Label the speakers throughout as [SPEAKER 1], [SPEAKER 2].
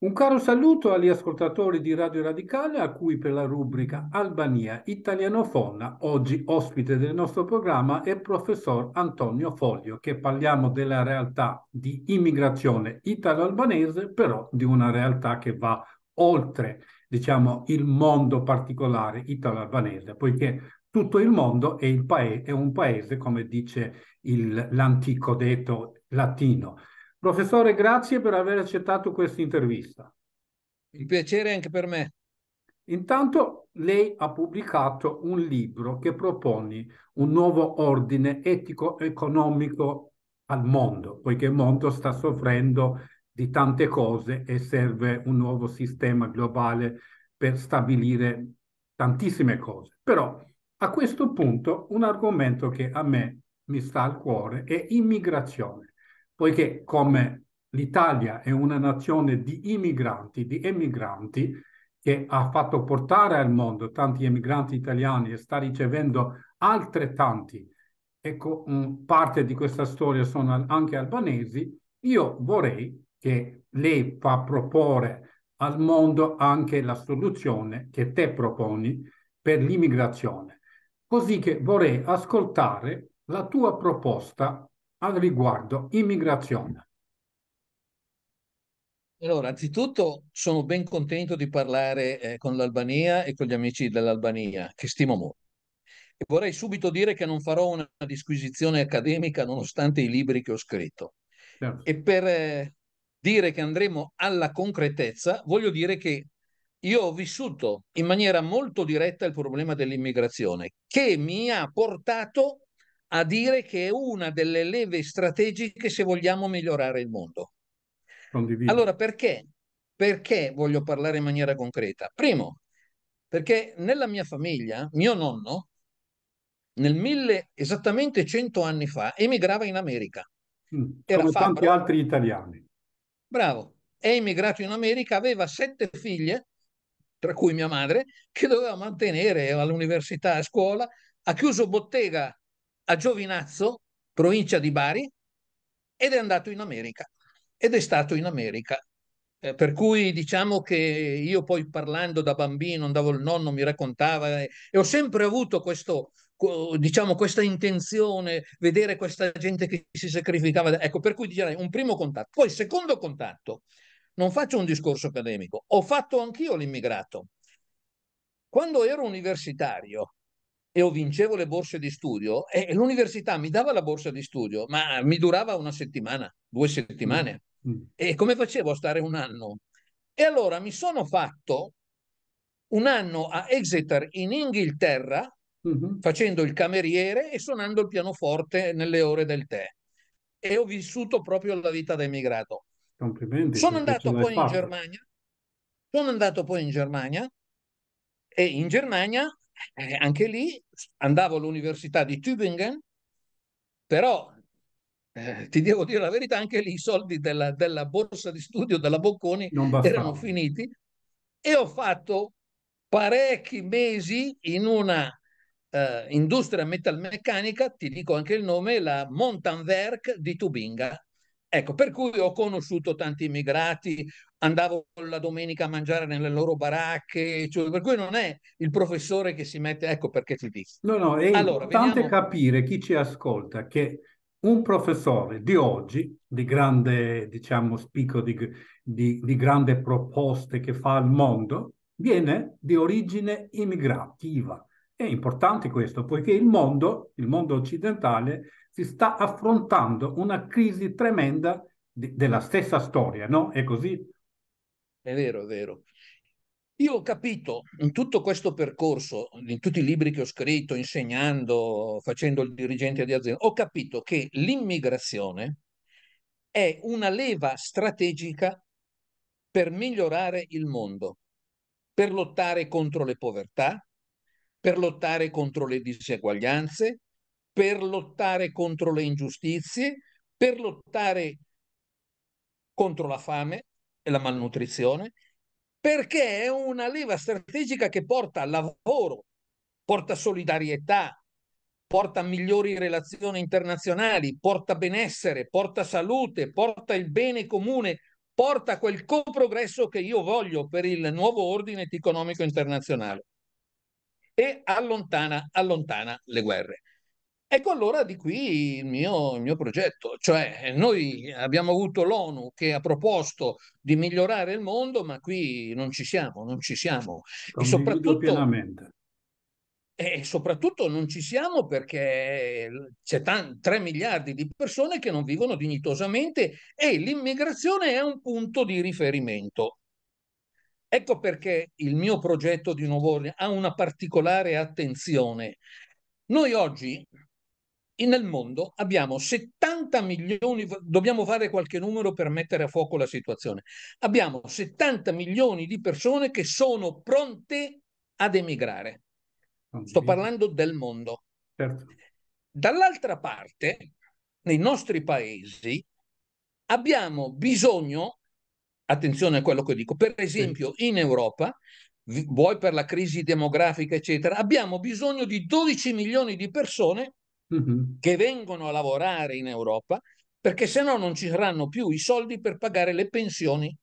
[SPEAKER 1] Un caro saluto agli ascoltatori di Radio Radicale, a cui per la rubrica Albania Italianofona, oggi ospite del nostro programma è il professor Antonio Foglio, che parliamo della realtà di immigrazione italo-albanese, però di una realtà che va oltre, diciamo, il mondo particolare italo-albanese, poiché tutto il mondo è, il paese, è un paese, come dice il, l'antico detto latino, Professore, grazie per aver accettato questa intervista. Un piacere anche per me. Intanto lei ha pubblicato un libro che propone un nuovo ordine etico-economico al mondo, poiché il mondo sta soffrendo di tante cose e serve un nuovo sistema globale per stabilire tantissime cose. Però a questo punto un argomento che a me mi sta al cuore è immigrazione poiché come l'Italia è una nazione di immigranti, di emigranti, che ha fatto portare al mondo tanti emigranti italiani e sta ricevendo altrettanti, ecco, mm, parte di questa storia sono anche albanesi, io vorrei che lei fa proporre al mondo anche la soluzione che te proponi per l'immigrazione. Così che vorrei ascoltare la tua proposta al riguardo immigrazione?
[SPEAKER 2] Allora, anzitutto sono ben contento di parlare eh, con l'Albania e con gli amici dell'Albania, che stimo molto. E vorrei subito dire che non farò una disquisizione accademica nonostante i libri che ho scritto. Certo. E per eh, dire che andremo alla concretezza, voglio dire che io ho vissuto in maniera molto diretta il problema dell'immigrazione, che mi ha portato a dire che è una delle leve strategiche se vogliamo migliorare il mondo. Condivido. Allora perché? Perché voglio parlare in maniera concreta? Primo, perché nella mia famiglia, mio nonno, nel mille, esattamente cento anni fa, emigrava in America.
[SPEAKER 1] Mm, Era come fabbro. tanti altri italiani.
[SPEAKER 2] Bravo. È emigrato in America, aveva sette figlie, tra cui mia madre, che doveva mantenere all'università, a scuola, ha chiuso bottega a Giovinazzo, provincia di Bari, ed è andato in America, ed è stato in America. Eh, per cui diciamo che io poi parlando da bambino andavo il nonno mi raccontava eh, e ho sempre avuto questo diciamo questa intenzione vedere questa gente che si sacrificava ecco per cui direi un primo contatto poi il secondo contatto non faccio un discorso accademico ho fatto anch'io l'immigrato quando ero universitario e o vincevo le borse di studio e l'università mi dava la borsa di studio, ma mi durava una settimana, due settimane. Mm, mm. E come facevo a stare un anno? E allora mi sono fatto un anno a Exeter in Inghilterra mm-hmm. facendo il cameriere e suonando il pianoforte nelle ore del tè. E ho vissuto proprio la vita da emigrato. Complimenti. Sono andato poi in Germania. Sono andato poi in Germania e in Germania eh, anche lì andavo all'università di Tübingen, però eh, ti devo dire la verità, anche lì i soldi della, della borsa di studio della Bocconi erano finiti e ho fatto parecchi mesi in una eh, industria metalmeccanica, ti dico anche il nome, la Montanwerk di Tubinga. Ecco, per cui ho conosciuto tanti immigrati, andavo la domenica a mangiare nelle loro baracche, cioè, per cui non è il professore che si mette, ecco perché ti dico. No, no, è allora, importante veniamo...
[SPEAKER 1] capire chi ci ascolta che un professore di oggi, di grande, diciamo, spicco di, di, di grande proposte che fa al mondo, viene di origine immigrativa. È importante questo, poiché il mondo, il mondo occidentale, si sta affrontando una crisi tremenda della stessa
[SPEAKER 2] storia, no? È così è vero, è vero. Io ho capito in tutto questo percorso, in tutti i libri che ho scritto, insegnando, facendo il dirigente di azienda, ho capito che l'immigrazione è una leva strategica per migliorare il mondo, per lottare contro le povertà, per lottare contro le diseguaglianze, per lottare contro le ingiustizie, per lottare contro la fame, e la malnutrizione, perché è una leva strategica che porta lavoro, porta solidarietà, porta migliori relazioni internazionali, porta benessere, porta salute, porta il bene comune, porta quel coprogresso che io voglio per il nuovo ordine economico internazionale e allontana, allontana le guerre. Ecco allora di qui il mio, il mio, progetto, cioè eh, noi abbiamo avuto l'ONU che ha proposto di migliorare il mondo, ma qui non ci siamo, non ci siamo. e soprattutto,
[SPEAKER 1] pienamente.
[SPEAKER 2] E soprattutto non ci siamo perché eh, c'è t- 3 miliardi di persone che non vivono dignitosamente e l'immigrazione è un punto di riferimento. Ecco perché il mio progetto di nuovo ordine ha una particolare attenzione. Noi oggi nel mondo abbiamo 70 milioni, dobbiamo fare qualche numero per mettere a fuoco la situazione, abbiamo 70 milioni di persone che sono pronte ad emigrare. Sto parlando del mondo. Certo. Dall'altra parte, nei nostri paesi, abbiamo bisogno, attenzione a quello che dico, per esempio sì. in Europa, vuoi per la crisi demografica, eccetera, abbiamo bisogno di 12 milioni di persone che vengono a lavorare in Europa perché se no non ci saranno più i soldi per pagare le pensioni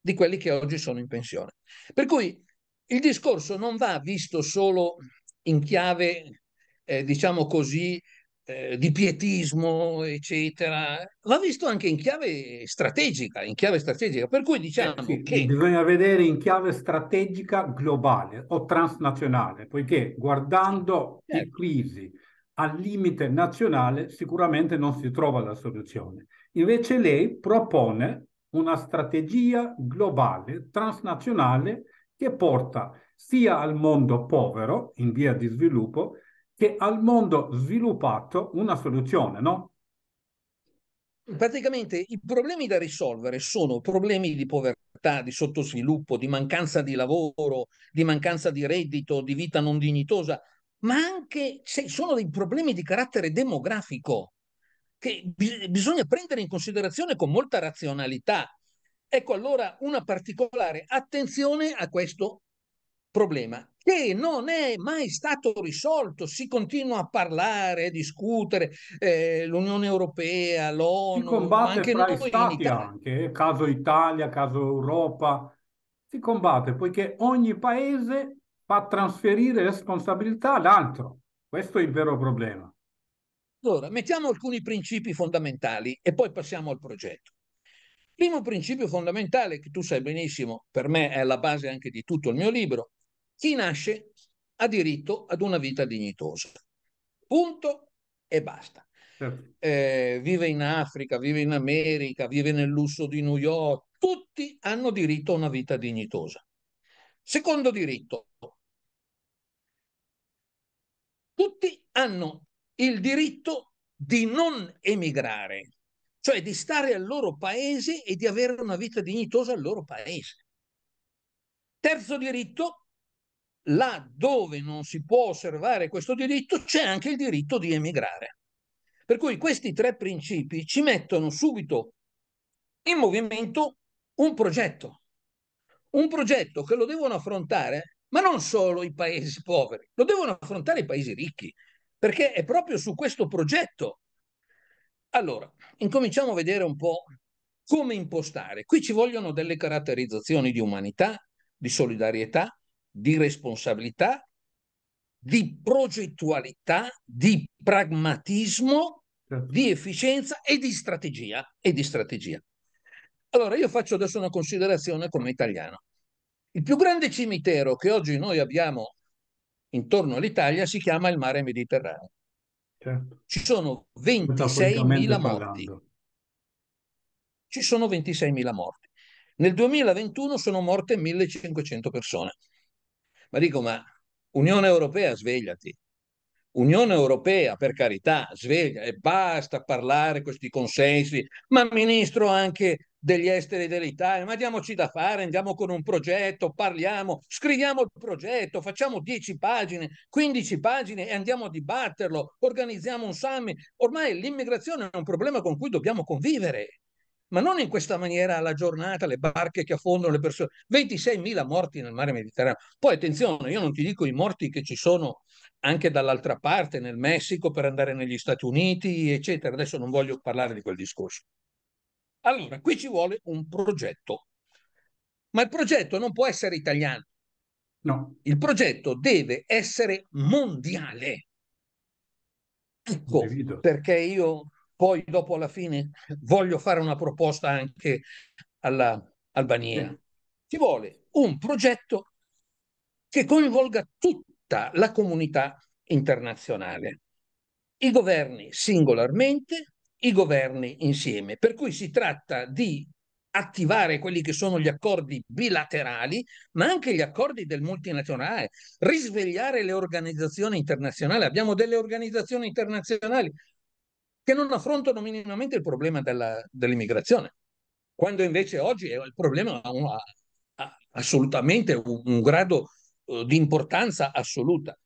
[SPEAKER 2] di quelli che oggi sono in pensione. Per cui il discorso non va visto solo in chiave, eh, diciamo così, eh, di pietismo, eccetera, va visto anche in chiave strategica, in chiave strategica. Per cui diciamo eh sì, che... Bisogna
[SPEAKER 1] vedere in chiave strategica globale o transnazionale, poiché guardando certo. le crisi, al limite nazionale sicuramente non si trova la soluzione. Invece lei propone una strategia globale, transnazionale, che porta sia al mondo povero in via di sviluppo che al mondo sviluppato
[SPEAKER 2] una soluzione, no? Praticamente i problemi da risolvere sono problemi di povertà, di sottosviluppo, di mancanza di lavoro, di mancanza di reddito, di vita non dignitosa, ma anche se sono dei problemi di carattere demografico che bisogna prendere in considerazione con molta razionalità. Ecco allora una particolare attenzione a questo problema che non è mai stato risolto, si continua a parlare, a discutere, eh, l'Unione Europea, l'ONU, si anche fra noi stati anche,
[SPEAKER 1] eh, caso Italia, caso Europa, si combatte poiché ogni paese
[SPEAKER 2] fa trasferire responsabilità all'altro. Questo è il vero problema. Allora, mettiamo alcuni principi fondamentali e poi passiamo al progetto. Primo principio fondamentale, che tu sai benissimo, per me è la base anche di tutto il mio libro, chi nasce ha diritto ad una vita dignitosa. Punto e basta. Certo. Eh, vive in Africa, vive in America, vive nel lusso di New York, tutti hanno diritto a una vita dignitosa. Secondo diritto, tutti hanno il diritto di non emigrare, cioè di stare al loro paese e di avere una vita dignitosa al loro paese. Terzo diritto, là dove non si può osservare questo diritto, c'è anche il diritto di emigrare. Per cui questi tre principi ci mettono subito in movimento un progetto, un progetto che lo devono affrontare ma non solo i paesi poveri, lo devono affrontare i paesi ricchi, perché è proprio su questo progetto. Allora, incominciamo a vedere un po' come impostare. Qui ci vogliono delle caratterizzazioni di umanità, di solidarietà, di responsabilità, di progettualità, di pragmatismo, certo. di efficienza e di strategia. E di strategia. Allora, io faccio adesso una considerazione come italiano. Il più grande cimitero che oggi noi abbiamo intorno all'Italia si chiama il mare Mediterraneo. Certo. Ci sono 26.000 morti. Ci sono 26.000 morti. Nel 2021 sono morte 1.500 persone. Ma dico, ma Unione Europea svegliati, Unione Europea, per carità, sveglia e basta parlare questi consensi, ma ministro anche degli esteri dell'Italia, ma diamoci da fare, andiamo con un progetto, parliamo, scriviamo il progetto, facciamo 10 pagine, 15 pagine e andiamo a dibatterlo, organizziamo un summit. Ormai l'immigrazione è un problema con cui dobbiamo convivere ma non in questa maniera alla giornata, le barche che affondano le persone, 26.000 morti nel mare Mediterraneo. Poi attenzione, io non ti dico i morti che ci sono anche dall'altra parte, nel Messico, per andare negli Stati Uniti, eccetera. Adesso non voglio parlare di quel discorso. Allora, qui ci vuole un progetto, ma il progetto non può essere italiano. No. Il progetto deve essere mondiale. Ecco perché io poi dopo alla fine voglio fare una proposta anche all'Albania. Ci vuole un progetto che coinvolga tutta la comunità internazionale, i governi singolarmente, i governi insieme. Per cui si tratta di attivare quelli che sono gli accordi bilaterali, ma anche gli accordi del multinazionale, risvegliare le organizzazioni internazionali. Abbiamo delle organizzazioni internazionali che non affrontano minimamente il problema della, dell'immigrazione, quando invece oggi il problema un, ha assolutamente un, un grado uh, di importanza assoluta.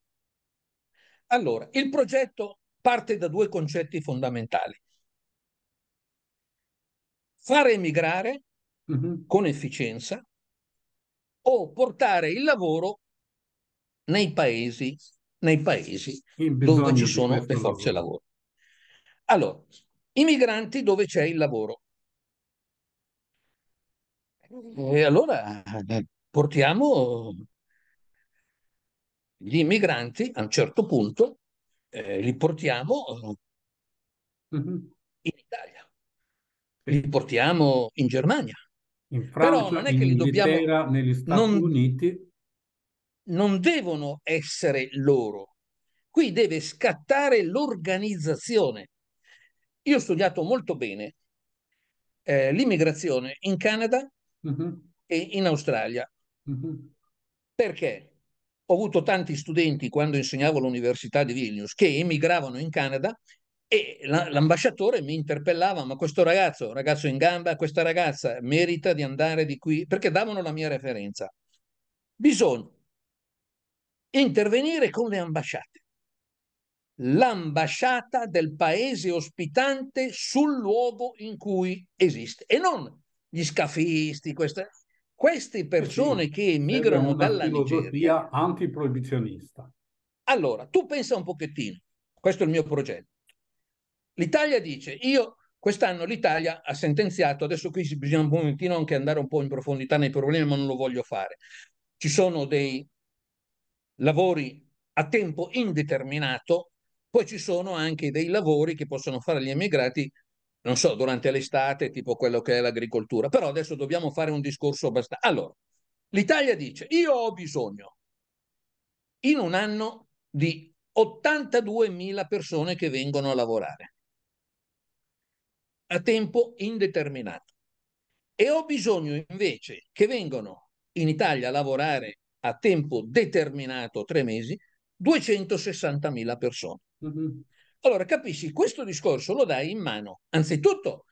[SPEAKER 2] Allora, il progetto parte da due concetti fondamentali. Fare emigrare uh-huh. con efficienza o portare il lavoro nei paesi, nei paesi dove ci sono le forze lavoro. lavoro. Allora, i migranti dove c'è il lavoro.
[SPEAKER 1] E allora
[SPEAKER 2] eh, portiamo gli immigranti a un certo punto, eh, li portiamo eh, mhm. in Italia, li portiamo in Germania. In Francia, Però non è che li dobbiamo... Negli Stati non, Uniti. Non devono essere loro. Qui deve scattare l'organizzazione io ho studiato molto bene eh, l'immigrazione in Canada uh-huh. e in Australia. Uh-huh. Perché? Ho avuto tanti studenti quando insegnavo all'Università di Vilnius che emigravano in Canada e la, l'ambasciatore mi interpellava, ma questo ragazzo, ragazzo in gamba, questa ragazza merita di andare di qui, perché davano la mia referenza. Bisogna intervenire con le ambasciate l'ambasciata del paese ospitante sul luogo in cui esiste e non gli scafisti, queste, queste eh persone sì, che emigrano dalla Nigeria. antiproibizionista. Allora, tu pensa un pochettino, questo è il mio progetto. L'Italia dice, io quest'anno l'Italia ha sentenziato, adesso qui bisogna un momentino anche andare un po' in profondità nei problemi, ma non lo voglio fare. Ci sono dei lavori a tempo indeterminato poi ci sono anche dei lavori che possono fare gli emigrati, non so, durante l'estate, tipo quello che è l'agricoltura. Però adesso dobbiamo fare un discorso abbastanza... Allora, l'Italia dice, io ho bisogno in un anno di 82.000 persone che vengono a lavorare a tempo indeterminato e ho bisogno invece che vengano in Italia a lavorare a tempo determinato tre mesi 260.000 persone. Mm-hmm. Allora, capisci, questo discorso lo dai in mano, anzitutto,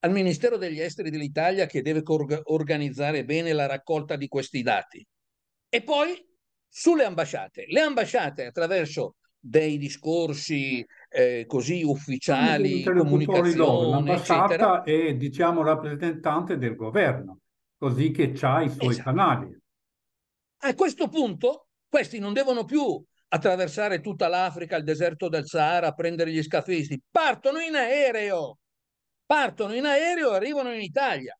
[SPEAKER 2] al Ministero degli Esteri dell'Italia che deve organizzare bene la raccolta di questi dati. E poi sulle ambasciate. Le ambasciate attraverso dei discorsi eh, così ufficiali, comunicazione, loro, l'ambassata eccetera.
[SPEAKER 1] è diciamo rappresentante del governo, così che ha i suoi esatto. canali.
[SPEAKER 2] A questo punto questi non devono più attraversare tutta l'Africa, il deserto del Sahara, prendere gli scafisti. Partono in aereo, partono in aereo e arrivano in Italia.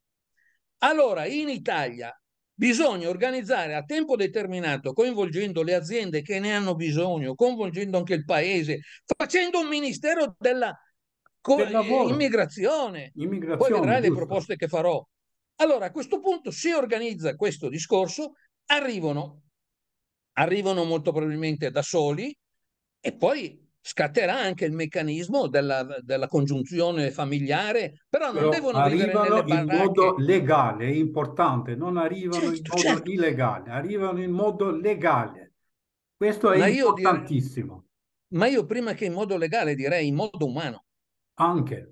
[SPEAKER 2] Allora, in Italia bisogna organizzare a tempo determinato, coinvolgendo le aziende che ne hanno bisogno, coinvolgendo anche il paese, facendo un ministero della immigrazione. immigrazione. Poi vedrai giusto. le proposte che farò. Allora, a questo punto si organizza questo discorso, arrivano arrivano molto probabilmente da soli e poi scatterà anche il meccanismo della, della congiunzione familiare, però non però devono arrivano in modo
[SPEAKER 1] legale, è importante, non arrivano certo, in modo certo. illegale, arrivano in modo
[SPEAKER 2] legale. Questo è ma importantissimo. Io direi, ma io prima che in modo legale direi in modo umano. Anche,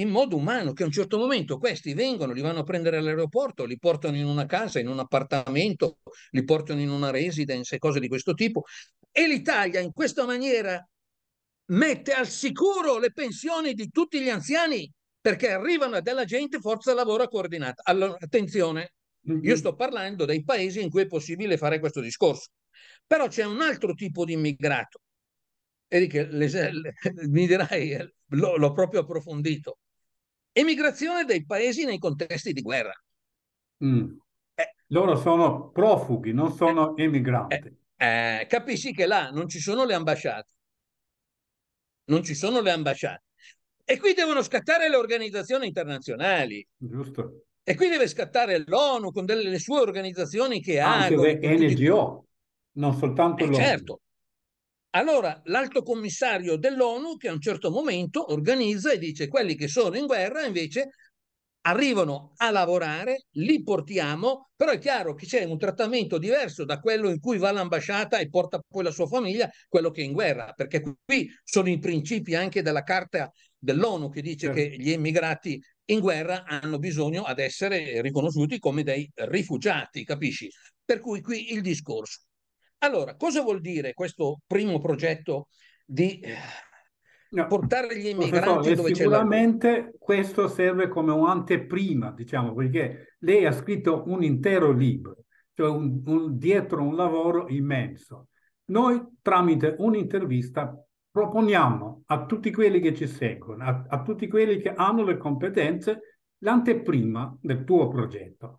[SPEAKER 2] in modo umano, che a un certo momento questi vengono, li vanno a prendere all'aeroporto, li portano in una casa, in un appartamento, li portano in una residence e cose di questo tipo. E l'Italia in questa maniera mette al sicuro le pensioni di tutti gli anziani perché arrivano della gente forza lavoro coordinata. Allora, attenzione, mm-hmm. io sto parlando dei paesi in cui è possibile fare questo discorso, però c'è un altro tipo di immigrato. Erika, mi dirai, eh, l'ho proprio approfondito. Emigrazione dei paesi nei contesti di guerra. Mm. Eh. Loro sono profughi, non sono eh. emigranti. Eh. eh. capisci che là non ci sono le ambasciate. Non ci sono le ambasciate. E qui devono scattare le organizzazioni internazionali.
[SPEAKER 1] Giusto.
[SPEAKER 2] E qui deve scattare l'ONU con delle, le sue organizzazioni che hanno... ha. Anche le NGO,
[SPEAKER 1] non soltanto eh, l'ONU. Certo,
[SPEAKER 2] allora l'alto commissario dell'ONU che a un certo momento organizza e dice quelli che sono in guerra invece arrivano a lavorare, li portiamo, però è chiaro che c'è un trattamento diverso da quello in cui va l'ambasciata e porta poi la sua famiglia, quello che è in guerra, perché qui sono i principi anche della carta dell'ONU che dice certo. che gli emigrati in guerra hanno bisogno ad essere riconosciuti come dei rifugiati, capisci? Per cui qui il discorso. Allora, cosa vuol dire questo primo progetto di no, portare gli immigranti dove c'è
[SPEAKER 1] Sicuramente questo serve come un'anteprima, diciamo, perché lei ha scritto un intero libro, cioè un, un, dietro un lavoro immenso. Noi tramite un'intervista proponiamo a tutti quelli che ci seguono, a, a tutti quelli che hanno le competenze, l'anteprima del tuo progetto.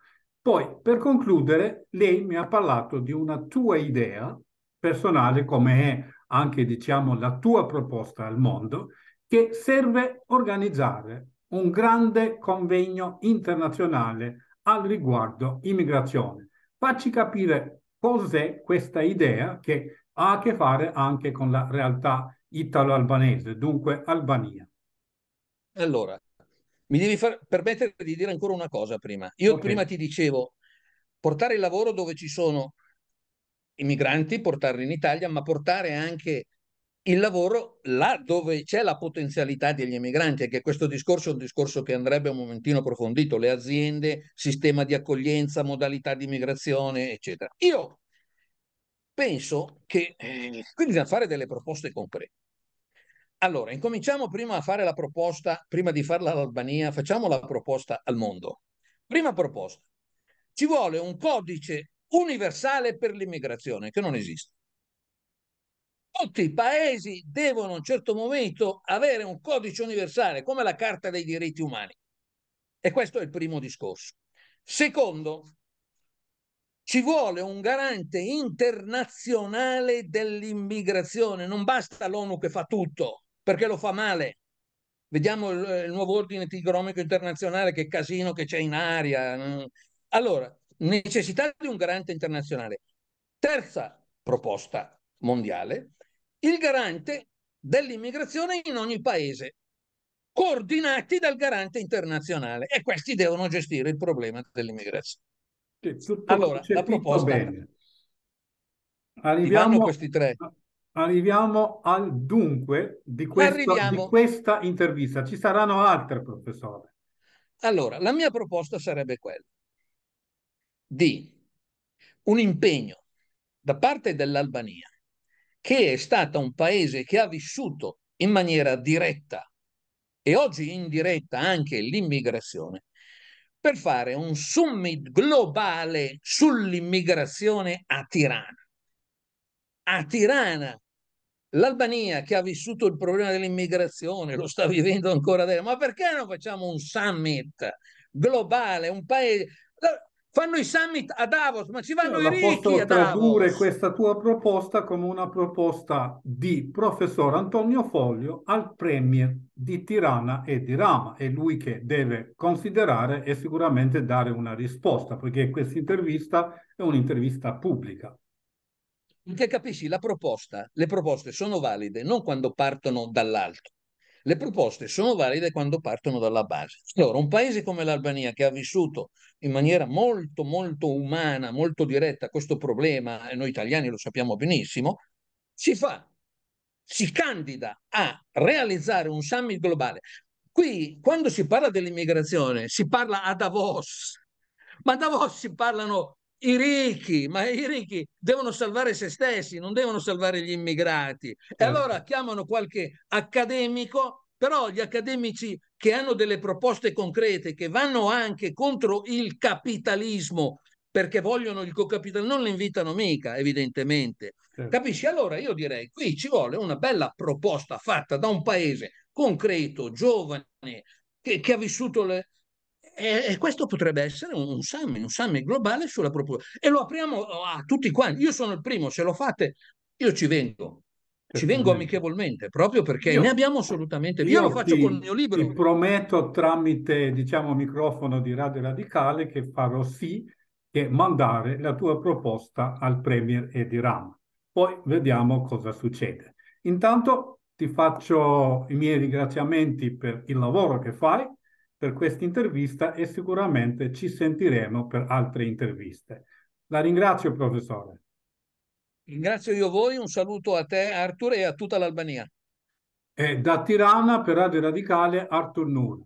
[SPEAKER 1] Poi, per concludere, lei mi ha parlato di una tua idea personale, come è anche diciamo, la tua proposta al mondo, che serve organizzare un grande convegno internazionale al riguardo immigrazione. Facci capire cos'è questa idea che ha a che fare anche con la realtà italo-albanese,
[SPEAKER 2] dunque Albania. Allora, mi devi far, permettere di dire ancora una cosa prima. Io okay. prima ti dicevo, portare il lavoro dove ci sono i migranti, portarli in Italia, ma portare anche il lavoro là dove c'è la potenzialità degli emigranti, che questo discorso è un discorso che andrebbe un momentino approfondito, le aziende, sistema di accoglienza, modalità di migrazione, eccetera. Io penso che eh, qui bisogna fare delle proposte concrete. Allora, incominciamo prima a fare la proposta, prima di farla all'Albania, facciamo la proposta al mondo. Prima proposta, ci vuole un codice universale per l'immigrazione che non esiste. Tutti i paesi devono a un certo momento avere un codice universale, come la Carta dei diritti umani. E questo è il primo discorso. Secondo, ci vuole un garante internazionale dell'immigrazione, non basta l'ONU che fa tutto perché lo fa male. Vediamo il, eh, il nuovo ordine tigromico internazionale, che casino che c'è in aria. Mm. Allora, necessità di un garante internazionale. Terza proposta mondiale, il garante dell'immigrazione in ogni paese, coordinati dal garante internazionale e questi devono gestire il problema dell'immigrazione. Allora, la proposta... Bene. Arriviamo, questi tre arriviamo al dunque di,
[SPEAKER 1] questo, di questa intervista. Ci saranno altre, professore.
[SPEAKER 2] Allora, la mia proposta sarebbe quella di un impegno da parte dell'Albania, che è stata un paese che ha vissuto in maniera diretta e oggi indiretta anche l'immigrazione, per fare un summit globale sull'immigrazione a Tirana. A Tirana L'Albania che ha vissuto il problema dell'immigrazione, lo sta vivendo ancora adesso, ma perché non facciamo un summit globale, un paese... Fanno i summit a Davos, ma ci vanno Io i ricchi posso a tradurre
[SPEAKER 1] questa tua proposta come una proposta di professor Antonio Foglio al premier di Tirana e di Rama. È lui che deve considerare e sicuramente dare una risposta, perché questa intervista è un'intervista pubblica.
[SPEAKER 2] Perché capisci, la proposta, le proposte sono valide non quando partono dall'alto, le proposte sono valide quando partono dalla base. Allora, un paese come l'Albania che ha vissuto in maniera molto, molto umana, molto diretta questo problema, e noi italiani lo sappiamo benissimo, si fa, si candida a realizzare un summit globale. Qui, quando si parla dell'immigrazione, si parla a Davos, ma a Davos si parlano i ricchi, ma i ricchi devono salvare se stessi, non devono salvare gli immigrati. E certo. allora chiamano qualche accademico, però gli accademici che hanno delle proposte concrete, che vanno anche contro il capitalismo, perché vogliono il co-capitalismo, non le invitano mica, evidentemente. Certo. Capisci? Allora io direi, qui ci vuole una bella proposta fatta da un paese concreto, giovane, che, che ha vissuto le, e, e questo potrebbe essere un summit, un summit globale sulla proprietà. E lo apriamo a tutti quanti. Io sono il primo, se lo fate, io ci vengo. Ci vengo amichevolmente proprio perché io, ne abbiamo assolutamente. bisogno. io lo faccio ti, con il
[SPEAKER 1] mio libro. Ti prometto tramite diciamo microfono di Radio Radicale che farò sì che mandare la tua proposta al Premier e di Poi vediamo cosa succede. Intanto ti faccio i miei ringraziamenti per il lavoro che fai, per questa intervista e sicuramente ci sentiremo per altre interviste. La ringrazio, professore.
[SPEAKER 2] Ringrazio io voi, un saluto a te, Arthur, e a tutta l'Albania.
[SPEAKER 1] E da Tirana per Radio Radicale, Arthur Nur.